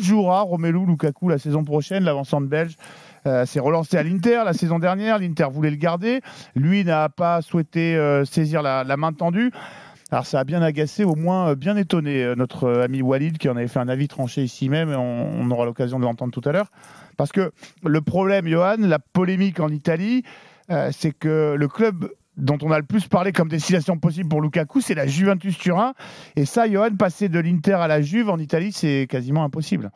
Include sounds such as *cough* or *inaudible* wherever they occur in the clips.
jouera Romelu Lukaku la saison prochaine, l'avancante belge. Euh, s'est relancé à l'Inter la saison dernière. L'Inter voulait le garder. Lui n'a pas souhaité euh, saisir la, main tendue. Alors ça a bien agacé, au moins euh, bien étonné notre ami Walid qui en avait fait un avis tranché ici même. on, on aura l'occasion de l'entendre tout à l'heure. Parce que le problème, Johan, la polémique en Italie, c'est que le club dont on a le plus parlé comme destination possible pour Lukaku, c'est la Juventus Turin. Et ça, Johan, passer de l'Inter à la Juve en Italie, c'est quasiment impossible.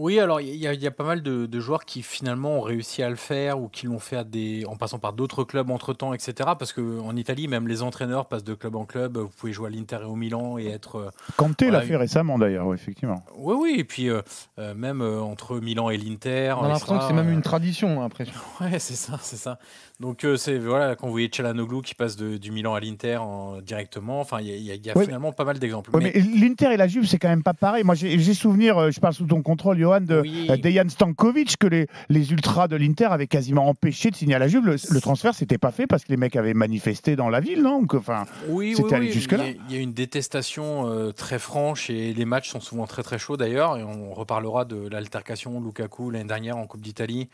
Oui, alors il y, a pas mal de, joueurs qui finalement ont réussi à le faire ou qui l'ont fait des, en passant par d'autres clubs entre temps, etc. Parce qu'en Italie, même les entraîneurs passent de club en club. Vous pouvez jouer à l'Inter et au Milan et être. Kanté euh, l'a fait récemment d'ailleurs, effectivement. Oui, oui, et puis euh, euh, même entre Milan et l'Inter. On a l'impression que c'est même une tradition, hein, après. *laughs* Oui, c'est ça, c'est ça. Donc c'est voilà, quand vous voyez Chalanoglu qui passe du Milan à l'Inter directement, enfin il y a, finalement pas mal d'exemples. mais, l'Inter et la Juve, c'est quand même pas pareil. Moi j'ai souvenir, je parle sous ton contrôle, de euh, Dejan Stankovic, que les, les ultras de l'Inter avaient quasiment empêché de signer à la Juve. Le, transfert, c'était pas fait parce que les mecs avaient manifesté dans la ville, non enfin, Oui, Il y, a une détestation euh, très franche et les matchs sont souvent très très chauds d'ailleurs. Et on reparlera de l'altercation Lukaku l'année dernière en Coupe d'Italie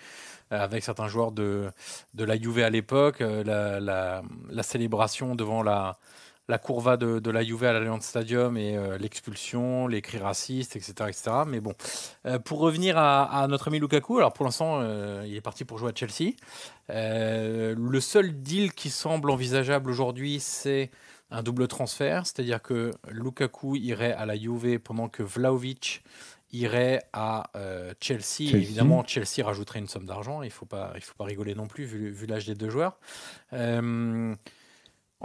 euh, avec certains joueurs de, de la Juve à l'époque, la célébration devant la la courva de, de, la Juve à l'Allianz Stadium et euh, l'expulsion, les cris racistes, etc. etc. Mais bon, euh, pour revenir à, notre ami Lukaku, alors pour l'instant, euh, il est parti pour jouer à Chelsea. le seul deal qui semble envisageable aujourd'hui, c'est un double transfert, c'est-à-dire que Lukaku irait à la Juve pendant que Vlaovic irait à Chelsea. Évidemment, Chelsea rajouterait une somme d'argent. Il ne faut, pas, faut pas rigoler non plus, vu, vu l'âge des deux joueurs.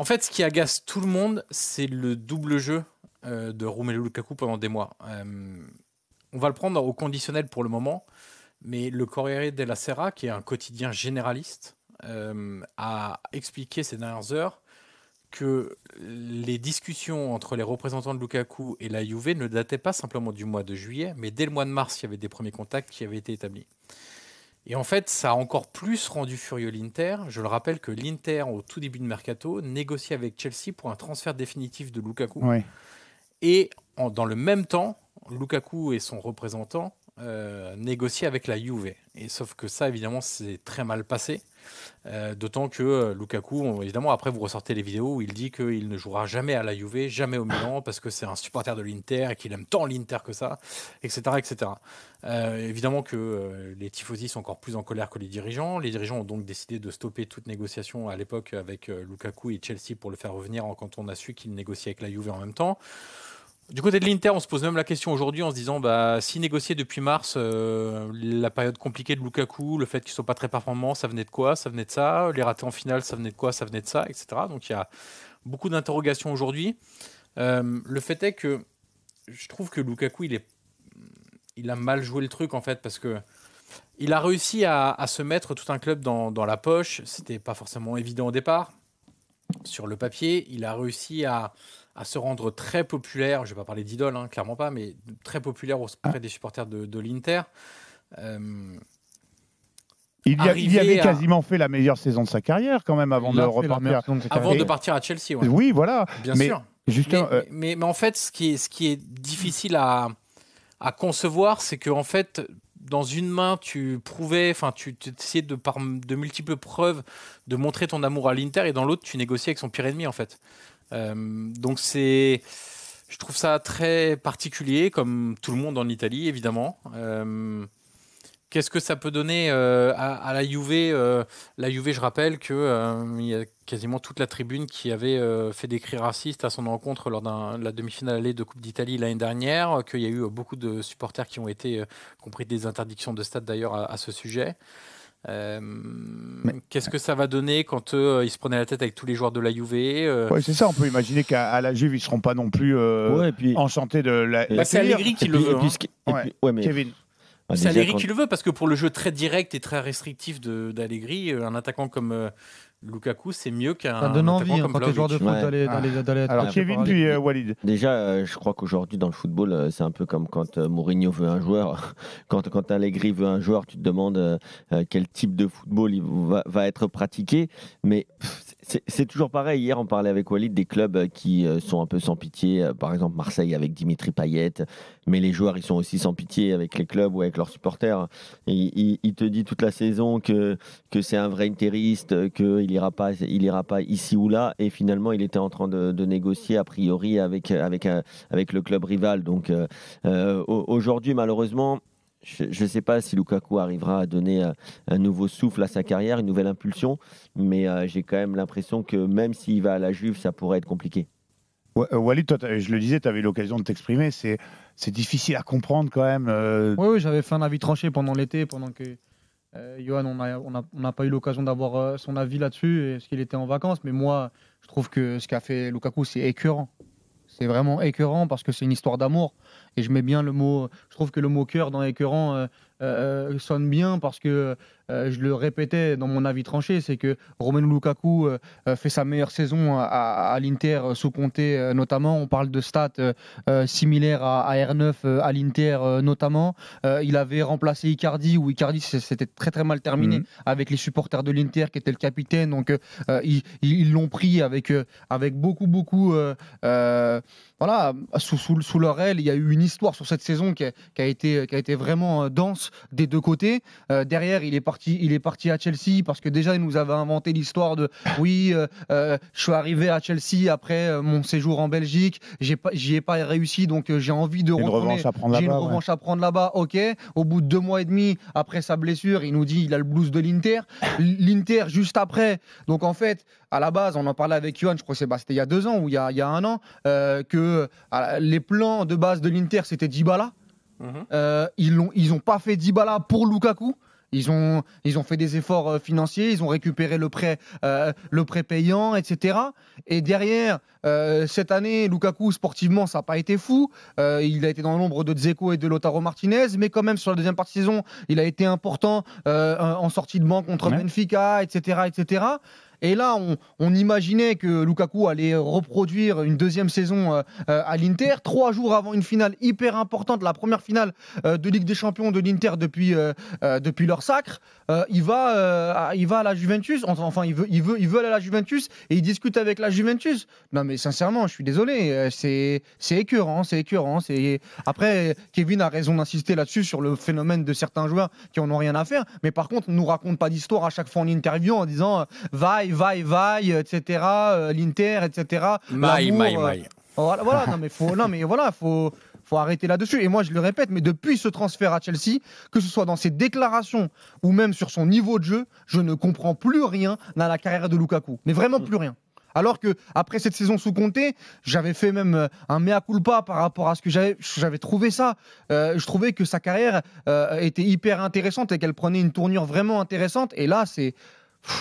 En fait, ce qui agace tout le monde, c'est le double jeu euh, de Romelu Lukaku pendant des mois. Euh, on va le prendre au conditionnel pour le moment, mais le Corriere della Sera, qui est un quotidien généraliste, euh, a expliqué ces dernières heures que les discussions entre les représentants de Lukaku et la Juve ne dataient pas simplement du mois de juillet, mais dès le mois de mars, il y avait des premiers contacts qui avaient été établis. Et en fait, ça a encore plus rendu furieux l'Inter. Je le rappelle que l'Inter, au tout début de mercato, négociait avec Chelsea pour un transfert définitif de Lukaku. Et dans le même temps, Lukaku et son représentant euh, négocier avec la Juve. Et sauf que ça, évidemment, c'est très mal passé. Euh, d'autant que euh, Lukaku, évidemment, après vous ressortez les vidéos où il dit qu'il ne jouera jamais à la Juve, jamais au Milan, *coughs* parce que c'est un supporter de l'Inter et qu'il aime tant l'Inter que ça, etc. etc. évidemment que les tifosi sont encore plus en colère que les dirigeants. Les dirigeants ont donc décidé de stopper toute négociation à l'époque avec Lukaku et Chelsea pour le faire revenir quand on a su qu'il négociait avec la Juve en même temps. Du côté de l'Inter, on se pose même la question aujourd'hui en se disant bah, si négocier depuis mars, euh, la période compliquée de Lukaku, le fait qu'ils ne soit pas très performants, ça venait de quoi Ça venait de ça. Les ratés en finale, ça venait de quoi Ça venait de ça, etc. Donc il y a beaucoup d'interrogations aujourd'hui. Euh, le fait est que je trouve que Lukaku, il, a mal joué le truc en fait parce que il a réussi à, se mettre tout un club dans, dans la poche. C'était pas forcément évident au départ. Sur le papier, il a réussi à à se rendre très populaire, je ne vais pas parler d'idole, hein, clairement pas, mais très populaire auprès des supporters de, l'Inter. Euh, il, y avait quasiment fait la meilleure saison de sa carrière quand même avant, de, repartir. avant de partir à Chelsea. Oui, voilà. Bien mais, sûr. Euh, mais, mais, en fait, ce qui est, ce qui est difficile à, concevoir, c'est que en fait, dans une main, tu prouvais, enfin, tu, tu essayais de par de multiples preuves de montrer ton amour à l'Inter, et dans l'autre, tu négociais avec son pire ennemi, en fait. Euh, donc c'est je trouve ça très particulier, comme tout le monde en Italie, évidemment. Euh, qu'est-ce que ça peut donner euh, à, la Juve La Juve, je rappelle il y a quasiment toute la tribune qui avait fait des cris racistes à son rencontre lors de la demi-finale allée de Coupe d'Italie l'année dernière, qu'il y a eu beaucoup de supporters qui ont été, compris des interdictions de stade d'ailleurs, à, ce sujet. Euh, qu'est-ce que ça va donner quand eux, ils se prenaient la tête avec tous les joueurs de la Juve euh ouais, c'est ça. On peut imaginer qu'à la Juve, ils seront pas non plus euh, enchantés de la. Bah, c'est Allegri qui le veut. Kevin. Ah, c'est Allegri qui le veut parce que pour le jeu très direct et très restrictif d'Allegri, un attaquant comme Lukaku, c'est mieux qu'un. Ça donne envie comme quand t'es joueur de foot aller d'aller, les d'aller ah. Alors, Kevin puis euh, Walid. Déjà, euh, je crois qu'aujourd'hui dans le football, euh, c'est un peu comme quand Mourinho veut un joueur, *laughs* quand quand Allegri veut un joueur, tu te demandes quel type de football il va, va être pratiqué, mais c'est toujours pareil. Hier, on parlait avec Walid des clubs euh, qui euh, sont un peu sans pitié. Euh, par exemple, Marseille avec Dimitri Payet. Mais les joueurs, ils sont aussi sans pitié avec les clubs ou avec leurs supporters. Il, il, te dit toute la saison que, que c'est un vrai intériste, qu'il n'ira pas, il ira pas ici ou là. Et finalement, il était en train de, négocier, a priori, avec, avec, avec le club rival. Donc aujourd'hui, malheureusement, je ne sais pas si Lukaku arrivera à donner euh, un nouveau souffle à sa carrière, une nouvelle impulsion, mais euh, j'ai quand même l'impression que même s'il va à la Juve, ça pourrait être compliqué. Euh, Walid, toi, je le disais, tu avais l'occasion de t'exprimer. C'est, c'est difficile à comprendre quand même. Oui, j'avais fait un avis tranché pendant l'été, pendant que Johan, on n'a pas eu l'occasion d'avoir son avis là-dessus, parce qu'il était en vacances. Mais moi, je trouve que ce qu'a fait Lukaku, c'est écœurant c'est vraiment écœurant parce que c'est une histoire d'amour. Et je mets bien le mot, je trouve que le mot cœur dans écœurant, euh, euh, euh, sonne bien parce que euh, je le répétais dans mon avis tranché, c'est que Romelu Lukaku fait sa meilleure saison à, l'Inter sous Comté notamment. On parle de stats similaires à, R9 à l'Inter notamment. il avait remplacé Icardi où Icardi c'était très très mal terminé mhm. avec les supporters de l'Inter qui était le capitaine. Donc ils l'ont pris avec avec beaucoup beaucoup voilà sous, sous, sous leur aile. Il y a eu une histoire sur cette saison qui qui a été qui a été vraiment dense des deux côtés. Euh, derrière, il est, parti, il est parti à Chelsea parce que déjà, il nous avait inventé l'histoire de oui, euh, euh, je suis arrivé à Chelsea après mon séjour en Belgique, j'y ai, pas réussi, donc j'ai envie de retourner. J'ai une revanche à prendre là-bas. ok, au bout de deux mois et demi, après sa blessure, il nous dit il a le blues de l'Inter. L'Inter, juste après. Donc en fait, à la base, on en parlait avec Johan, je crois que bah, c'était il y a deux ans ou il y a, un an, que ah, les plans de base de l'Inter, c'était Dybala. Mhm. Euh, ils n'ont ils ont pas fait Dybala pour Lukaku. Ils ont, ils ont fait des efforts euh, financiers, ils ont récupéré le prêt, euh, le prêt payant, etc. Et derrière, cette année, Lukaku, sportivement, ça n'a pas été fou. il a été dans l'ombre de Dzeko et de Lotaro Martinez, mais quand même, sur la deuxième partie de saison, il a été important en sortie de banque contre Benfica, etc. etc. Et là, on, imaginait que Lukaku allait reproduire une deuxième saison euh, euh, à l'Inter. Trois jours avant une finale hyper importante, la première finale euh, de Ligue des Champions de l'Inter depuis, depuis leur sacre, il, va, il va à la Juventus. Enfin, il veut, il, veut, il veut aller à la Juventus et il discute avec la Juventus. Non, mais sincèrement, je suis désolé. C'est écœurant, c'est écœurant. Après, Kevin a raison d'insister là-dessus sur le phénomène de certains joueurs qui n'en ont rien à faire. Mais par contre, ne nous raconte pas d'histoire à chaque fois en interview en disant va vaille vaille etc. Euh, L'Inter, etc. Maille, euh, Voilà, non, mais faut, *laughs* non, mais voilà, faut, faut arrêter là-dessus. Et moi, je le répète, mais depuis ce transfert à Chelsea, que ce soit dans ses déclarations ou même sur son niveau de jeu, je ne comprends plus rien dans la carrière de Lukaku. Mais vraiment plus rien. Alors que après cette saison sous Comté, j'avais fait même euh, un mea culpa par rapport à ce que j'avais, j'avais trouvé ça. je trouvais que sa carrière était hyper intéressante et qu'elle prenait une tournure vraiment intéressante. Et là, c'est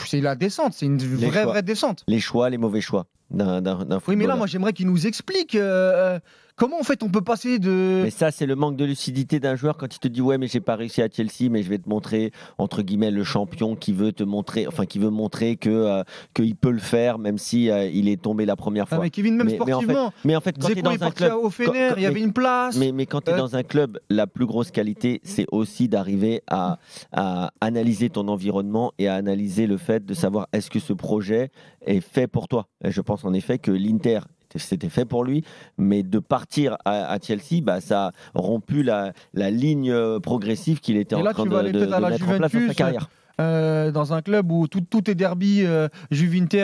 c'est la descente, c'est une vraie, vraie descente. Les choix, les mauvais choix d'un Oui, mais là, moi, j'aimerais qu'il nous explique. Euh, euh, Comment en fait on peut passer de. Mais ça, c'est le manque de lucidité d'un joueur quand il te dit Ouais, mais j'ai pas réussi à Chelsea, mais je vais te montrer, entre guillemets, le champion qui veut te montrer, enfin, qui veut montrer que que euh, qu'il peut le faire, même si euh, il est tombé la première ah, fois. mais Kevin, même mais, sportivement. Mais en fait, quand tu es dans un club. Au Fener, il y avait une place. Mais, mais quand tu es euh. dans un club, la plus grosse qualité, c'est aussi d'arriver à, à analyser ton environnement et à analyser le fait de savoir est-ce que ce projet est fait pour toi. je pense en effet que l'Inter c'était fait pour lui. Mais de partir à, Chelsea, bah, ça a rompu la, ligne euh, progressive qu'il était en train de, de, mettre en place dans sa carrière. Euh, dans un club où tout, est derby euh,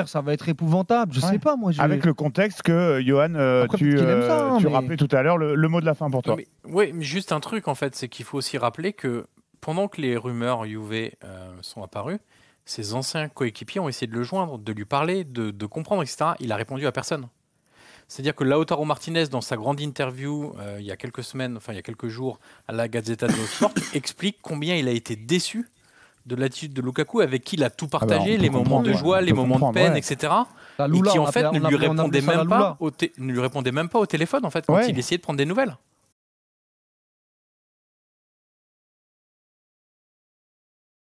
ça va être épouvantable. Je sais pas, moi. Avec le contexte que, euh, Johan, tu, hein, tu rappelais tout à l'heure, le, mot de la fin pour toi. Oui, mais, juste un truc, en fait, c'est qu'il faut aussi rappeler que pendant que les rumeurs Juve sont apparues, ses anciens coéquipiers ont essayé de le joindre, de lui parler, de, de comprendre, etc. Il a répondu à personne. C'est-à-dire que Lautaro Martinez, dans sa grande interview euh, il y a quelques semaines, enfin il y a quelques jours, à la Gazzetta dello Sport, *coughs* explique combien il a été déçu de l'attitude de Lukaku, avec qui il a tout ah bah, partagé, les moments de joie, les moments de peine, etc. et qui en fait ne, lui répondait même pas au ne lui répondait même pas au téléphone en fait quand il essayait de prendre des nouvelles.